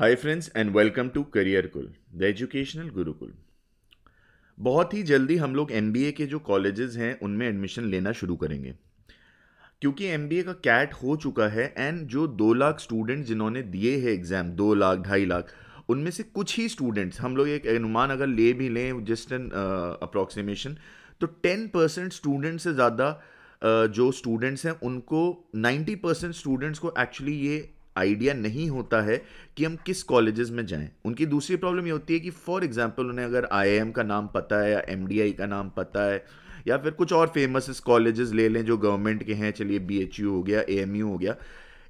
hi friends and welcome to career cool the educational gurukul बहुत ही जल्दी हम लोग एम के जो कॉलेजेस हैं उनमें एडमिशन लेना शुरू करेंगे क्योंकि एम का कैट हो चुका है एंड जो दो लाख स्टूडेंट जिन्होंने दिए हैं एग्ज़ाम दो लाख ढाई लाख उनमें से कुछ ही स्टूडेंट्स हम लोग एक अनुमान अगर ले भी लें जस्ट एन अप्रोक्सीमेशन तो टेन परसेंट स्टूडेंट से ज़्यादा uh, जो स्टूडेंट्स हैं उनको नाइन्टी परसेंट स्टूडेंट्स को एक्चुअली ये आइडिया नहीं होता है कि हम किस कॉलेजेस में जाएं उनकी दूसरी प्रॉब्लम ये होती है कि फॉर एग्जांपल उन्हें अगर आईआईएम का नाम पता है या एमडीआई का नाम पता है या फिर कुछ और फेमस कॉलेजेस ले लें जो गवर्नमेंट के हैं चलिए बी हो गया ए हो गया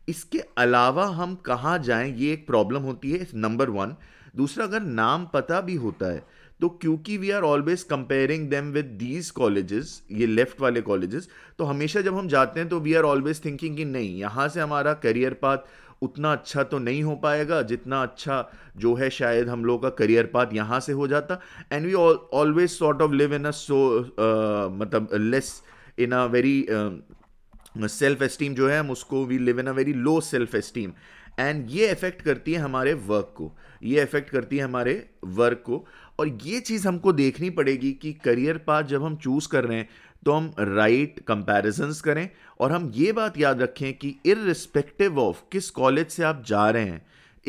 इसके अलावा हम कहाँ जाएं ये एक प्रॉब्लम होती है नंबर वन दूसरा अगर नाम पता भी होता है तो क्योंकि we are always comparing them with these colleges ये लेफ्ट वाले कॉलेजेस तो हमेशा जब हम जाते हैं तो वी आर ऑलवेज थिंकिंग कि नहीं यहाँ से हमारा करियर पाथ उतना अच्छा तो नहीं हो पाएगा जितना अच्छा जो है शायद हम लोगों का करियर पाथ यहाँ से हो जाता and we always sort of live in a so मतलब less in a very self esteem जो है हम उसको we live in a very low self esteem and ये इफेक्ट करती है हमारे वर्क को ये इफेक्ट करती है हमारे वर्क को और ये चीज़ हमको देखनी पड़ेगी कि करियर पाथ जब हम चूज़ कर रहे हैं तो हम राइट right कंपैरिजंस करें और हम ये बात याद रखें कि इरिस्पेक्टिव ऑफ किस कॉलेज से आप जा रहे हैं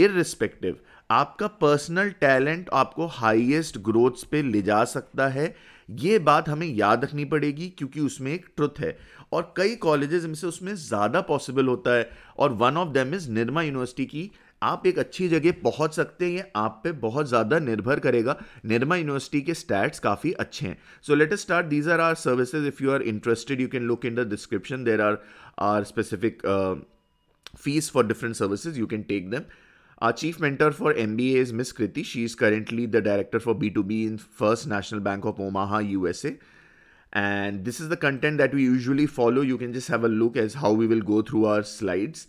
इरिस्पेक्टिव आपका पर्सनल टैलेंट आपको हाईएस्ट ग्रोथ्स पे ले जा सकता है ये बात हमें याद रखनी पड़ेगी क्योंकि उसमें एक ट्रुथ है और कई कॉलेजेस में से उसमें ज़्यादा पॉसिबल होता है और one of them is Nirma university की आप एक अच्छी जगह पहुंच सकते हैं आप पे बहुत ज्यादा निर्भर करेगा निर्मा यूनिवर्सिटी के स्टैट्स काफी अच्छे हैं so let's start these are our services if you are interested you can look in the description there are are specific fees for different services you can take them our chief mentor for M B A is miss Kriti she is currently the director for B to B in first national bank of Omaha U S A and this is the content that we usually follow you can just have a look as how we will go through our slides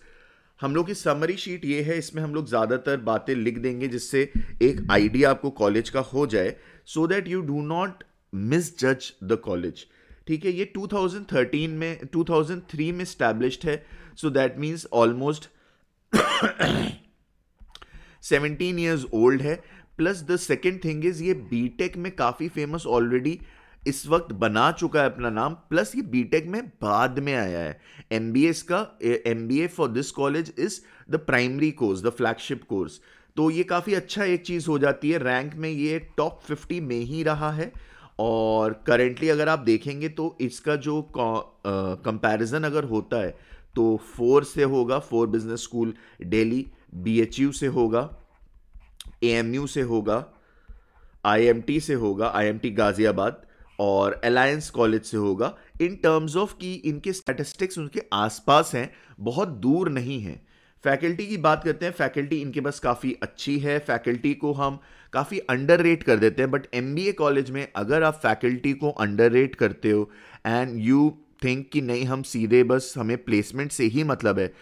हम लोग की summary sheet ये है इसमें हम लोग ज़्यादातर बातें लिख देंगे जिससे एक आइडिया आपको कॉलेज का हो जाए so that you do not misjudge the college ठीक है ये 2013 में 2003 में स्टैब्लिश्ड है so that means almost seventeen years old है plus the second thing is ये बीटेक में काफ़ी फेमस ऑलरेडी इस वक्त बना चुका है अपना नाम प्लस ये बीटेक में बाद में आया है एम का M for this college is the primary course the flagship course तो ये काफ़ी अच्छा एक चीज़ हो जाती है रैंक में ये टॉप फिफ्टी में ही रहा है और करेंटली अगर आप देखेंगे तो इसका जो कंपैरिजन अगर होता है तो फोर से होगा for business school Delhi U से होगा एएमयू से होगा टी से होगा टी गाज़ियाबाद और अलायंस कॉलेज से होगा इन टर्म्स ऑफ कि इनके स्टैटिस्टिक्स उनके आसपास हैं बहुत दूर नहीं हैं फैकल्टी की बात करते हैं फैकल्टी इनके पास काफ़ी अच्छी है फैकल्टी को हम काफ़ी अंडर रेट कर देते हैं बट एम कॉलेज में अगर आप फैकल्टी को अंडर रेट करते हो एंड यू थिंक कि नहीं हम सीधे बस हमें प्लेसमेंट से ही मतलब है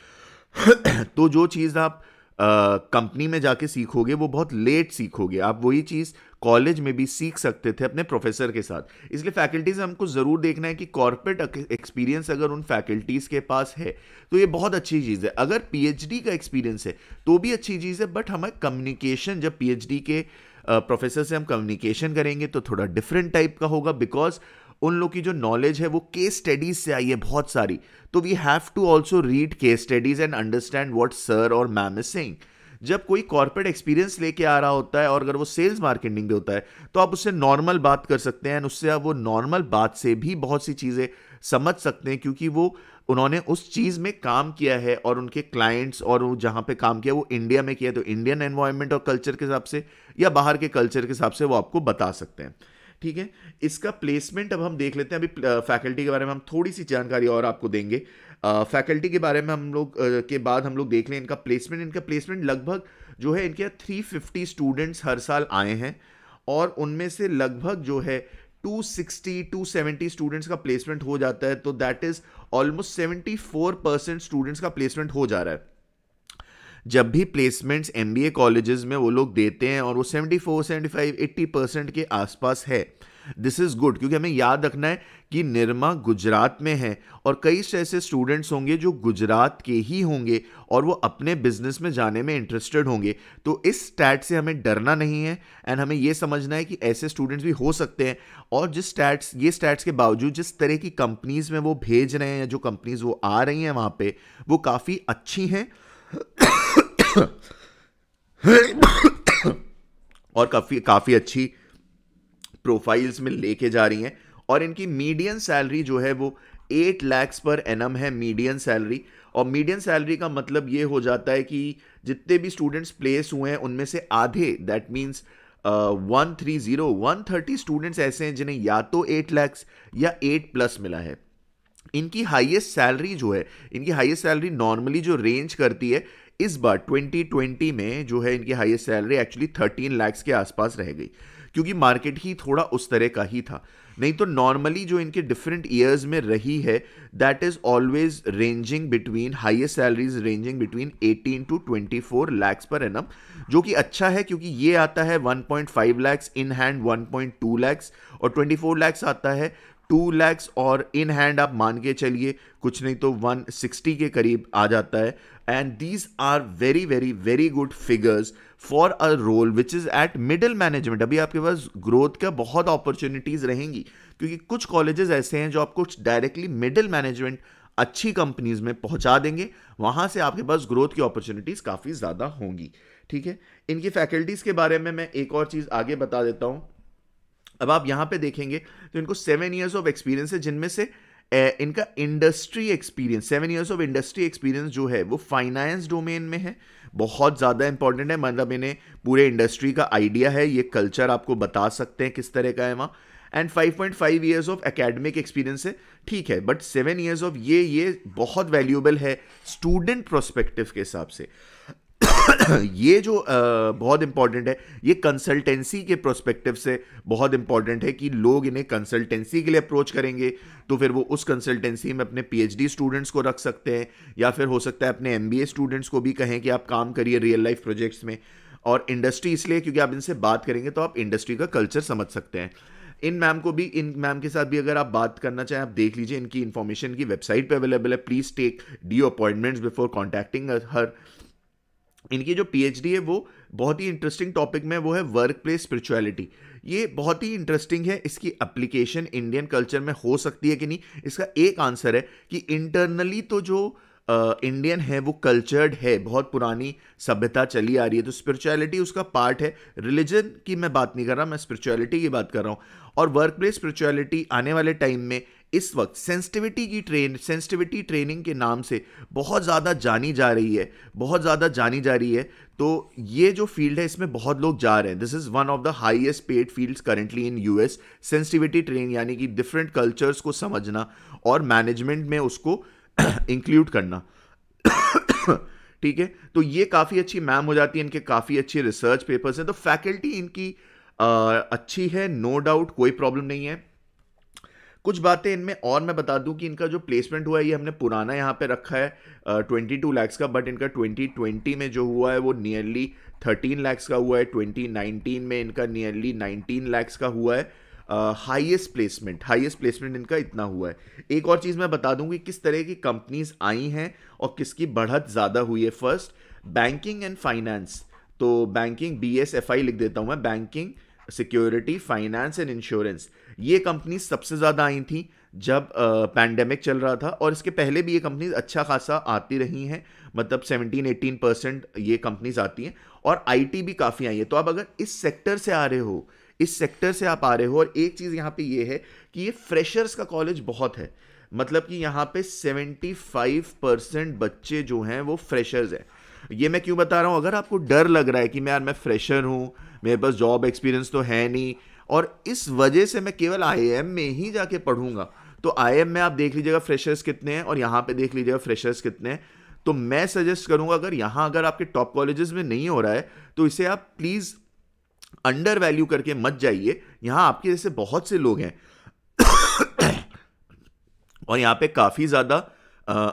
तो जो चीज़ आप कंपनी में जाके सीखोगे वो बहुत लेट सीखोगे आप वही चीज़ कॉलेज में भी सीख सकते थे अपने प्रोफेसर के साथ इसलिए फैकल्टीज हमको ज़रूर देखना है कि कॉर्पोरेट एक्सपीरियंस अगर उन फैकल्टीज़ के पास है तो ये बहुत अच्छी चीज़ है अगर पीएचडी का एक्सपीरियंस है तो भी अच्छी चीज़ है बट हमें कम्युनिकेशन जब पीएचडी के प्रोफेसर से हम कम्युनिकेशन करेंगे तो थोड़ा डिफरेंट टाइप का होगा बिकॉज उन लोग की जो नॉलेज है वो केस स्टडीज से आई है बहुत सारी तो we have to also read case studies and understand what sir और मैम इज सेइंग जब कोई कॉर्पोरेट एक्सपीरियंस लेके आ रहा होता है और अगर वो सेल्स मार्केटिंग में होता है तो आप उससे नॉर्मल बात कर सकते हैं उससे आप वो नॉर्मल बात से भी बहुत सी चीज़ें समझ सकते हैं क्योंकि वो उन्होंने उस चीज़ में काम किया है और उनके क्लाइंट्स और वो जहाँ पे काम किया वो इंडिया में किया तो इंडियन एनवायरमेंट और कल्चर के हिसाब से या बाहर के कल्चर के हिसाब से वो आपको बता सकते हैं ठीक है इसका प्लेसमेंट अब हम देख लेते हैं अभी फैकल्टी के बारे में हम थोड़ी सी जानकारी और आपको देंगे फैकल्टी के बारे में हम लोग के बाद हम लोग देख लें इनका प्लेसमेंट इनका प्लेसमेंट लगभग जो है इनके थ्री फिफ्टी स्टूडेंट्स हर साल आए हैं और उनमें से लगभग जो है 260 270 स्टूडेंट्स का प्लेसमेंट हो जाता है तो that is almost 74 percent students का प्लेसमेंट हो जा रहा है जब भी प्लेसमेंट्स एम बी कॉलेजेस में वो लोग देते हैं और वो 74, 75, 80 परसेंट के आसपास है दिस इज़ गुड क्योंकि हमें याद रखना है कि निर्मा गुजरात में है और कई ऐसे स्टूडेंट्स होंगे जो गुजरात के ही होंगे और वो अपने बिजनेस में जाने में इंटरेस्टेड होंगे तो इस स्टैट से हमें डरना नहीं है एंड हमें ये समझना है कि ऐसे स्टूडेंट्स भी हो सकते हैं और जिस स्टैट्स ये स्टैट्स के बावजूद जिस तरह की कंपनीज़ में वो भेज रहे हैं जो कंपनीज़ वो आ रही हैं वहाँ पर वो काफ़ी अच्छी हैं और काफ़ी काफ़ी अच्छी प्रोफाइल्स में लेके जा रही हैं और इनकी मीडियम सैलरी जो है वो एट लैक्स पर एनम है मीडियम सैलरी और मीडियम सैलरी का मतलब ये हो जाता है कि जितने भी स्टूडेंट्स प्लेस हुए हैं उनमें से आधे that means one three zero one thirty students ऐसे हैं जिन्हें या तो एट लैक्स या एट प्लस मिला है इनकी हाईएस्ट सैलरी जो है इनकी हाईएस्ट सैलरी नॉर्मली जो रेंज करती है इस बार 2020 में जो है इनकी हाईएस्ट सैलरी एक्चुअली 13 लाख के आसपास रह गई क्योंकि मार्केट ही थोड़ा उस तरह का ही था नहीं तो नॉर्मली जो इनके डिफरेंट ईयर्स में रही है that is always ranging between highest salaries ranging between 18 to 24 four lakhs per annum जो कि अच्छा है क्योंकि ये आता है 1.5 point lakhs in hand 1.2 lakhs और 24 फोर लैक्स आता है 2 लैक्स और इन हैंड आप मान के चलिए कुछ नहीं तो 160 के करीब आ जाता है and these are very very very good figures for a role which is at middle management अभी आपके पास ग्रोथ का बहुत अपॉर्चुनिटीज़ रहेंगी क्योंकि कुछ कॉलेजेस ऐसे हैं जो आपको डायरेक्टली मिडिल मैनेजमेंट अच्छी कंपनीज में पहुंचा देंगे वहां से आपके पास ग्रोथ की अपॉर्चुनिटीज़ काफ़ी ज़्यादा होंगी ठीक है इनकी फैकल्टीज़ के बारे में मैं एक और चीज़ आगे बता देता हूँ अब आप यहां पे देखेंगे तो इनको सेवन ईयर्स ऑफ एक्सपीरियंस है जिनमें से इनका industry experience seven years of industry experience जो है वो फाइनेंस डोमेन में है बहुत ज़्यादा इंपॉर्टेंट है मतलब इन्हें पूरे इंडस्ट्री का आइडिया है ये कल्चर आपको बता सकते हैं किस तरह का है वहाँ and 5.5 years of academic experience है ठीक है बट सेवन ईयर्स ऑफ ये ये बहुत वैल्यूएबल है स्टूडेंट प्रोस्पेक्टिव के हिसाब से ये जो बहुत इंपॉर्टेंट है ये कंसल्टेंसी के प्रोस्पेक्टिव से बहुत इंपॉर्टेंट है कि लोग इन्हें कंसल्टेंसी के लिए अप्रोच करेंगे तो फिर वो उस कंसल्टेंसी में अपने पीएचडी स्टूडेंट्स को रख सकते हैं या फिर हो सकता है अपने एमबीए स्टूडेंट्स को भी कहें कि आप काम करिए रियल लाइफ प्रोजेक्ट्स में और इंडस्ट्री इसलिए क्योंकि आप इनसे बात करेंगे तो आप इंडस्ट्री का कल्चर समझ सकते हैं इन मैम को भी इन मैम के साथ भी अगर आप बात करना चाहें आप देख लीजिए इनकी इन्फॉर्मेशन की वेबसाइट पे अवेलेबल है please take the appointments before contacting her इनकी जो पीएचडी है वो बहुत ही इंटरेस्टिंग टॉपिक में वो है वर्क प्लेस स्पिरिचुअलिटी ये बहुत ही इंटरेस्टिंग है इसकी एप्लीकेशन इंडियन कल्चर में हो सकती है कि नहीं इसका एक आंसर है कि इंटरनली तो जो इंडियन uh, है वो कल्चर्ड है बहुत पुरानी सभ्यता चली आ रही है तो स्पिरिचुअलिटी उसका पार्ट है रिलीजन की मैं बात नहीं कर रहा मैं स्पिरिचुअलिटी की बात कर रहा हूँ और वर्क प्लेस स्पिरिचुअलिटी आने वाले टाइम में इस वक्त सेंसिटिविटी की ट्रेन सेंसिटिविटी ट्रेनिंग के नाम से बहुत ज़्यादा जानी जा रही है बहुत ज़्यादा जानी जा रही है तो ये जो फील्ड है इसमें बहुत लोग जा रहे हैं this is one of the highest paid fields currently in US sensitivity train यानी कि डिफरेंट कल्चर्स को समझना और मैनेजमेंट में उसको इंक्लूड करना ठीक है तो ये काफ़ी अच्छी मैम हो जाती है इनके काफ़ी अच्छे रिसर्च पेपर्स हैं तो फैकल्टी इनकी आ, अच्छी है नो no डाउट कोई प्रॉब्लम नहीं है कुछ बातें इनमें और मैं बता दूं कि इनका जो प्लेसमेंट हुआ है ये हमने पुराना यहाँ पे रखा है ट्वेंटी टू लैक्स का बट इनका ट्वेंटी ट्वेंटी में जो हुआ है वो नियरली थर्टीन लैक्स का हुआ है ट्वेंटी नाइनटीन में इनका नियरली नाइनटीन लैक्स का हुआ है हाईएस्ट प्लेसमेंट हाईएस्ट प्लेसमेंट इनका इतना हुआ है एक और चीज़ मैं बता दूँगी किस तरह की कंपनीज आई हैं और किसकी बढ़त ज़्यादा हुई है फर्स्ट बैंकिंग एंड फाइनेंस तो banking B S F I लिख देता हूँ मैं banking security finance and insurance ये कंपनी सबसे ज़्यादा आई थी जब पैंडमिक चल रहा था और इसके पहले भी ये कंपनीज अच्छा खासा आती रही हैं मतलब 17 18 परसेंट ये कंपनीज आती हैं और आईटी भी काफ़ी आई है तो आप अगर इस सेक्टर से आ रहे हो इस सेक्टर से आप आ रहे हो और एक चीज़ यहाँ पे ये है कि ये फ्रेशर्स का कॉलेज बहुत है मतलब कि यहाँ पे 75 परसेंट बच्चे जो हैं वो फ्रेशर्स हैं ये मैं क्यों बता रहा हूँ अगर आपको डर लग रहा है कि मैं यार मैं फ्रेशर हूँ मेरे पास जॉब एक्सपीरियंस तो है नहीं और इस वजह से मैं केवल आई में ही जाके पढ़ूंगा तो आई में आप देख लीजिएगा फ्रेशर्स कितने हैं और यहाँ पे देख लीजिएगा फ्रेशर्स कितने हैं तो मैं सजेस्ट करूंगा अगर यहाँ अगर आपके टॉप कॉलेजेस में नहीं हो रहा है तो इसे आप प्लीज़ अंडर वैल्यू करके मत जाइए यहाँ आपके जैसे बहुत से लोग हैं और यहाँ पे काफ़ी ज़्यादा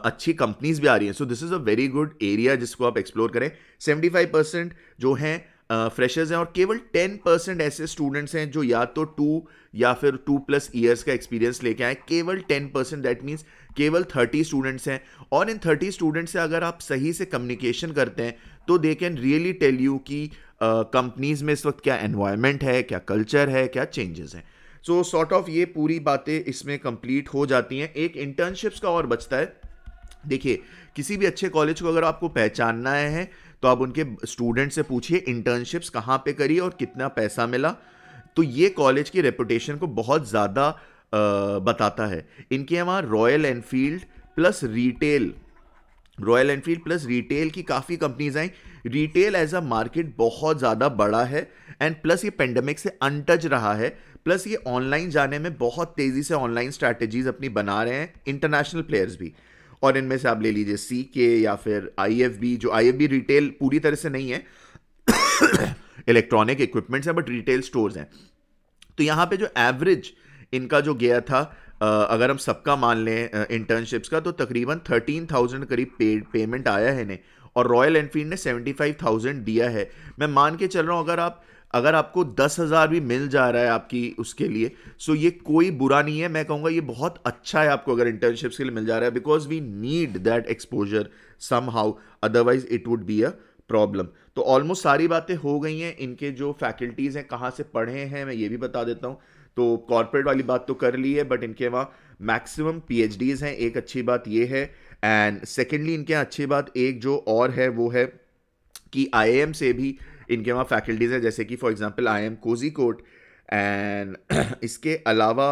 अच्छी कंपनीज भी आ रही हैं so this is a very good area जिसको आप एक्सप्लोर करें 75 परसेंट जो हैं फ्रेशर्स हैं और केवल टेन परसेंट ऐसे स्टूडेंट्स हैं जो या तो टू या फिर टू प्लस ईयर्स का एक्सपीरियंस लेके आए केवल टेन परसेंट दैट मीन्स केवल थर्टी स्टूडेंट्स हैं और इन थर्टी स्टूडेंट्स से अगर आप सही से कम्युनिकेशन करते हैं तो they can really tell you कि कंपनीज में इस वक्त क्या एनवायरमेंट है क्या कल्चर है क्या चेंजेस हैं सो सॉर्ट ऑफ ये पूरी बातें इसमें कंप्लीट हो जाती हैं एक इंटर्नशिप्स का और बचता है देखिए किसी भी अच्छे कॉलेज को अगर आपको पहचानना है तो आप उनके स्टूडेंट से पूछिए इंटर्नशिप्स कहाँ पे करी और कितना पैसा मिला तो ये कॉलेज की रेपुटेशन को बहुत ज़्यादा बताता है इनके यहाँ Royal Enfield plus retail Royal Enfield plus retail की काफ़ी कंपनीज आई रिटेल एज अ मार्केट बहुत ज़्यादा बड़ा है एंड प्लस ये पेंडेमिक से अनटच रहा है प्लस ये ऑनलाइन जाने में बहुत तेज़ी से ऑनलाइन स्ट्रैटेजीज अपनी बना रहे हैं इंटरनेशनल प्लेयर्स भी और इनमें से आप ले लीजिए सी के या फिर आई जो आई रिटेल पूरी तरह से नहीं है इलेक्ट्रॉनिक इक्विपमेंट्स हैं बट रिटेल स्टोर्स हैं तो यहाँ पे जो एवरेज इनका जो गया था अगर हम सबका मान लें इंटर्नशिप्स का तो तकरीबन थर्टीन थाउजेंड करीब पेड पेमेंट आया है इन्हें और रॉयल एनफील्ड ने सेवेंटी फाइव थाउजेंड दिया है मैं मान के चल रहा हूँ अगर आप अगर आपको दस हज़ार भी मिल जा रहा है आपकी उसके लिए सो ये कोई बुरा नहीं है मैं कहूँगा ये बहुत अच्छा है आपको अगर इंटर्नशिप्स के लिए मिल जा रहा है because we need that exposure somehow otherwise it would be a problem तो ऑलमोस्ट सारी बातें हो गई हैं इनके जो फैकल्टीज़ हैं कहाँ से पढ़े हैं मैं ये भी बता देता हूँ तो कॉर्पोरेट वाली बात तो कर ली है बट इनके वहाँ मैक्सिमम पी हैं एक अच्छी बात ये है एंड सेकेंडली इनके यहाँ अच्छी बात एक जो और है वो है कि आई से भी इनके वहाँ फैकल्टीज़ हैं जैसे कि for example I M Kozhikode and इसके अलावा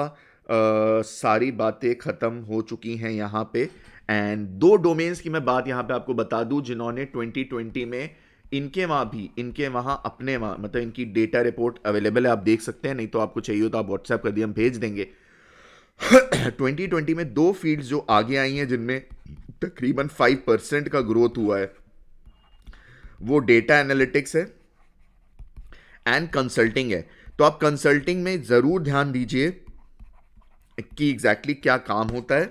सारी बातें ख़त्म हो चुकी हैं यहाँ पे एंड दो डोमेन्स की मैं बात यहाँ पे आपको बता दूँ जिन्होंने 2020 में इनके वहाँ भी इनके वहाँ अपने वहाँ मतलब इनकी डेटा रिपोर्ट अवेलेबल है आप देख सकते हैं नहीं तो आपको चाहिए तो आप व्हाट्सएप कर दिए हम भेज देंगे 2020 में दो फील्ड्स जो आगे आई हैं जिनमें तकरीबन फाइव परसेंट का ग्रोथ हुआ है वो डेटा एनालिटिक्स है एंड कंसल्टिंग है तो आप कंसल्टिंग में ज़रूर ध्यान दीजिए कि एग्जैक्टली exactly क्या काम होता है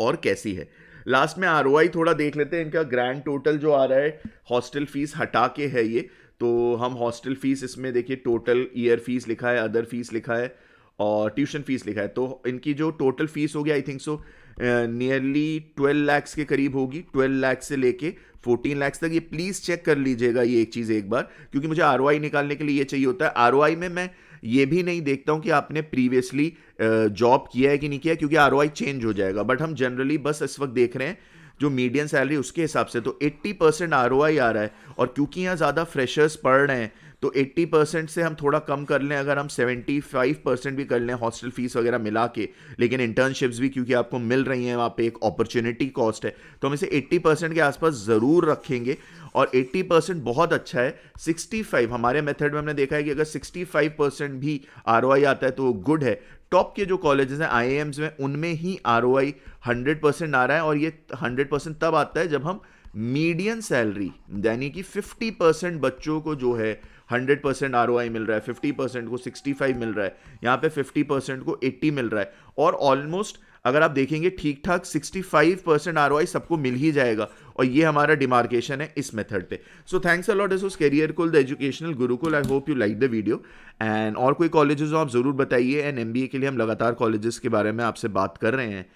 और कैसी है लास्ट में आर थोड़ा देख लेते हैं इनका ग्रैंड टोटल जो आ रहा है हॉस्टल फीस हटा के है ये तो हम हॉस्टल फीस इसमें देखिए टोटल ईयर फीस लिखा है अदर फीस लिखा है और ट्यूशन फीस लिखा है तो इनकी जो टोटल फीस हो गया I think so nearly twelve lakhs के करीब होगी ट्वेल्व लैक्स से लेके फोर्टीन लैक्स तक ये प्लीज़ चेक कर लीजिएगा ये एक चीज़ एक बार क्योंकि मुझे आर निकालने के लिए ये चाहिए होता है आर में मैं ये भी नहीं देखता हूँ कि आपने प्रीवियसली जॉब किया है कि नहीं किया क्योंकि आर चेंज हो जाएगा बट हम जनरली बस इस वक्त देख रहे हैं जो मीडियम सैलरी उसके हिसाब से तो 80 परसेंट आर आ रहा है और क्योंकि यहाँ ज़्यादा फ्रेशर्स पढ़ रहे हैं तो 80 परसेंट से हम थोड़ा कम कर लें अगर हम 75 परसेंट भी कर लें हॉस्टल फीस वगैरह मिला के लेकिन इंटर्नशिप्स भी क्योंकि आपको मिल रही हैं वहाँ पे एक अपॉर्चुनिटी कॉस्ट है तो हम इसे 80 परसेंट के आसपास ज़रूर रखेंगे और 80 परसेंट बहुत अच्छा है 65 हमारे मेथड में हमने देखा है कि अगर 65 परसेंट भी आर आता है तो वो गुड है टॉप के जो कॉलेजेस हैं आई में उनमें ही R O I hundred percent आ रहा है और ये हंड्रेड परसेंट तब आता है जब हम मीडियम सैलरी यानी कि फिफ्टी परसेंट बच्चों को जो है हंड्रेड परसेंट आर मिल रहा है फिफ्टी परसेंट को सिक्सटी फाइव मिल रहा है यहाँ पे फिफ्टी परसेंट को एट्टी मिल रहा है और ऑलमोस्ट अगर आप देखेंगे ठीक ठाक सिक्सटी फाइव परसेंट आर सबको मिल ही जाएगा और ये हमारा डिमार्केशन है इस मेथड पे सो थैंक्स अलॉट उस career cool the educational Gurukul I hope you like the video and और कोई कॉलेजेस हो आप ज़रूर बताइए एंड एम के लिए हम लगातार कॉलेजेस के बारे में आपसे बात कर रहे हैं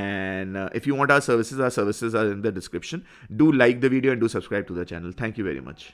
and if you want our services our services are in the description do like the video and do subscribe to the channel thank you very much